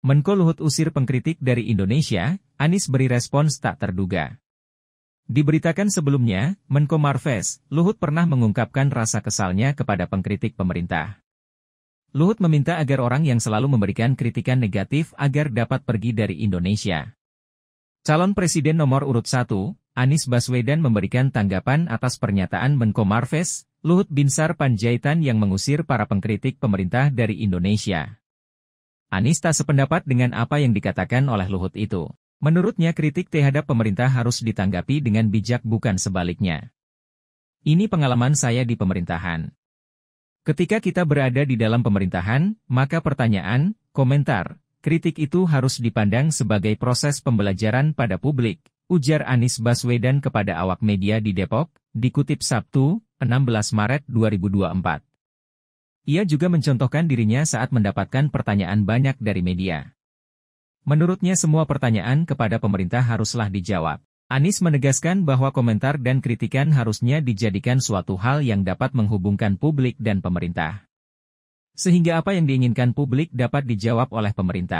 Menko Luhut usir pengkritik dari Indonesia, Anies beri respons tak terduga. Diberitakan sebelumnya, Menko Marves, Luhut pernah mengungkapkan rasa kesalnya kepada pengkritik pemerintah. Luhut meminta agar orang yang selalu memberikan kritikan negatif agar dapat pergi dari Indonesia. Calon Presiden nomor urut 1, Anies Baswedan memberikan tanggapan atas pernyataan Menko Marves, Luhut Binsar Panjaitan yang mengusir para pengkritik pemerintah dari Indonesia. Anies tak sependapat dengan apa yang dikatakan oleh Luhut itu. Menurutnya kritik terhadap pemerintah harus ditanggapi dengan bijak bukan sebaliknya. Ini pengalaman saya di pemerintahan. Ketika kita berada di dalam pemerintahan, maka pertanyaan, komentar, kritik itu harus dipandang sebagai proses pembelajaran pada publik, ujar Anies Baswedan kepada awak media di Depok, dikutip Sabtu, 16 Maret 2024. Ia juga mencontohkan dirinya saat mendapatkan pertanyaan banyak dari media. Menurutnya semua pertanyaan kepada pemerintah haruslah dijawab. Anies menegaskan bahwa komentar dan kritikan harusnya dijadikan suatu hal yang dapat menghubungkan publik dan pemerintah. Sehingga apa yang diinginkan publik dapat dijawab oleh pemerintah.